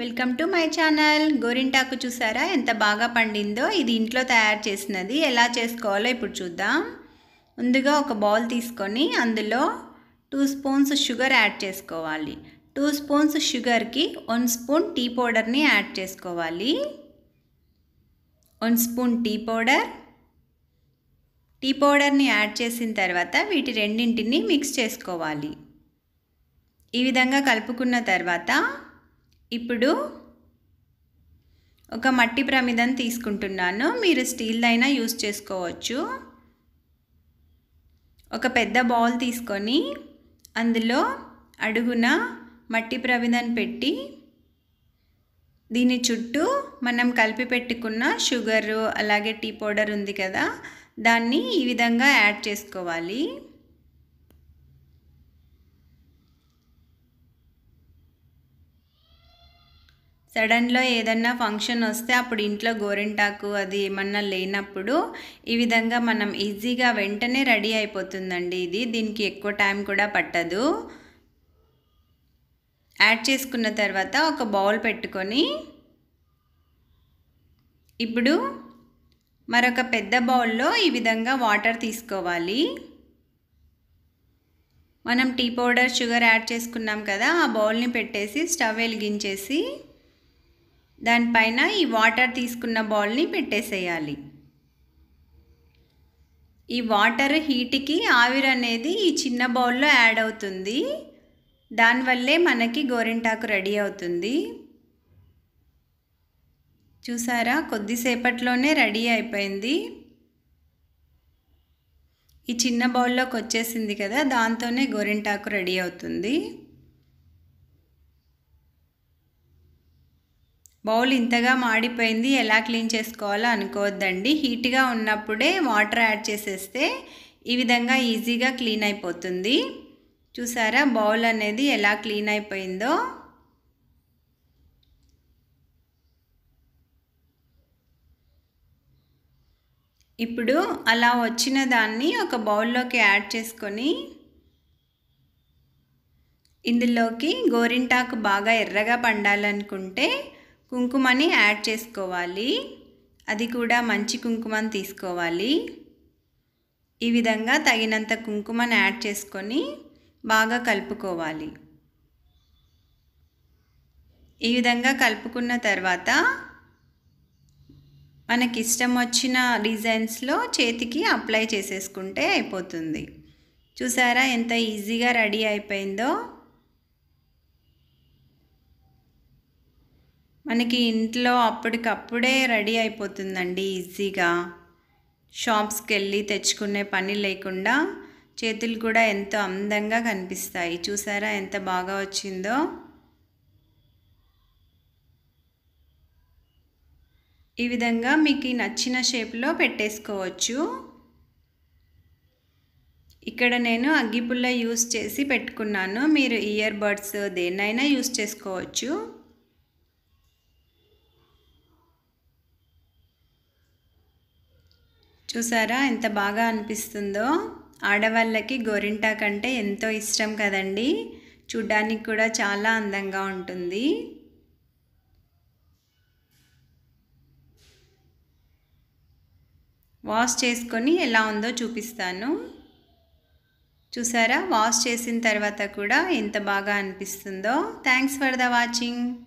welcome to my channel గోరింటాకు చూసారా ఎంత బాగా పండిందో ఇది ఇంట్లో తయారు చేసినది ఎలా చేసుకోవాలో ఇప్పుడు చూద్దాం ముందుగా ఒక బౌల్ తీసుకొని అందులో టూ స్పూన్స్ షుగర్ యాడ్ చేసుకోవాలి టూ స్పూన్స్ షుగర్కి వన్ స్పూన్ టీ పౌడర్ని యాడ్ చేసుకోవాలి one spoon tea powder tea పౌడర్ని యాడ్ చేసిన తర్వాత వీటి రెండింటిని మిక్స్ చేసుకోవాలి ఈ విధంగా కలుపుకున్న తర్వాత ఇప్పుడు ఒక మట్టి ప్రమిదం తీసుకుంటున్నాను మీరు స్టీల్ అయినా యూస్ చేసుకోవచ్చు ఒక పెద్ద బౌల్ తీసుకొని అందులో అడుగున మట్టి ప్రమిదం పెట్టి దీని చుట్టూ మనం కలిపి పెట్టుకున్న షుగరు అలాగే టీ పౌడర్ ఉంది కదా దాన్ని ఈ విధంగా యాడ్ చేసుకోవాలి సడన్లో ఏదన్నా ఫంక్షన్ వస్తే అప్పుడు ఇంట్లో గోరింటాకు అది ఏమన్నా లేనప్పుడు ఈ విధంగా మనం ఈజీగా వెంటనే రెడీ అయిపోతుందండి ఇది దీనికి ఎక్కువ టైం కూడా పట్టదు యాడ్ చేసుకున్న తర్వాత ఒక బౌల్ పెట్టుకొని ఇప్పుడు మరొక పెద్ద బౌల్లో ఈ విధంగా వాటర్ తీసుకోవాలి మనం టీ పౌడర్ షుగర్ యాడ్ చేసుకున్నాం కదా ఆ బౌల్ని పెట్టేసి స్టవ్ వెలిగించేసి దానిపైన ఈ వాటర్ తీసుకున్న బౌల్ని పెట్టేసేయాలి ఈ వాటర్ హీట్కి ఆవిరి అనేది ఈ చిన్న బౌల్లో యాడ్ అవుతుంది దానివల్లే మనకి గోరింటాకు రెడీ అవుతుంది చూసారా కొద్దిసేపట్లోనే రెడీ అయిపోయింది ఈ చిన్న బౌల్లోకి వచ్చేసింది కదా దాంతోనే గోరింటాకు రెడీ అవుతుంది బౌల్ ఇంతగా మాడిపోయింది ఎలా క్లీన్ చేసుకోవాలో అనుకోవద్దండి హీట్గా ఉన్నప్పుడే వాటర్ యాడ్ చేసేస్తే ఈ విధంగా ఈజీగా క్లీన్ అయిపోతుంది చూసారా బౌల్ అనేది ఎలా క్లీన్ అయిపోయిందో ఇప్పుడు అలా వచ్చిన దాన్ని ఒక బౌల్లోకి యాడ్ చేసుకొని ఇందులోకి గోరింటాకు బాగా ఎర్రగా పండాలనుకుంటే కుంకుమని యాడ్ చేసుకోవాలి అది కూడా మంచి కుంకుమని తీసుకోవాలి ఈ విధంగా తగినంత కుంకుమని యాడ్ చేసుకొని బాగా కలుపుకోవాలి ఈ విధంగా కలుపుకున్న తర్వాత మనకి ఇష్టం వచ్చిన డిజైన్స్లో చేతికి అప్లై చేసేసుకుంటే అయిపోతుంది చూసారా ఎంత ఈజీగా రెడీ అయిపోయిందో మనకి ఇంట్లో అప్పటికప్పుడే రెడీ అయిపోతుందండి ఈజీగా షాప్స్కి వెళ్ళి తెచ్చుకునే పని లేకుండా చేతులు కూడా ఎంతో అందంగా కనిపిస్తాయి చూసారా ఎంత బాగా వచ్చిందో ఈ విధంగా మీకు నచ్చిన షేప్లో పెట్టేసుకోవచ్చు ఇక్కడ నేను అగ్గిపుల్ల యూస్ చేసి పెట్టుకున్నాను మీరు ఇయర్ బర్డ్స్ దేన్నైనా యూస్ చేసుకోవచ్చు చూసారా ఎంత బాగా అనిపిస్తుందో ఆడవాళ్ళకి గోరింటా కంటే ఎంతో ఇష్టం కదండి చూడ్డానికి కూడా చాలా అందంగా ఉంటుంది వాష్ చేసుకొని ఎలా ఉందో చూపిస్తాను చూసారా వాష్ చేసిన తర్వాత కూడా ఎంత బాగా అనిపిస్తుందో థ్యాంక్స్ ఫర్ ద వాచింగ్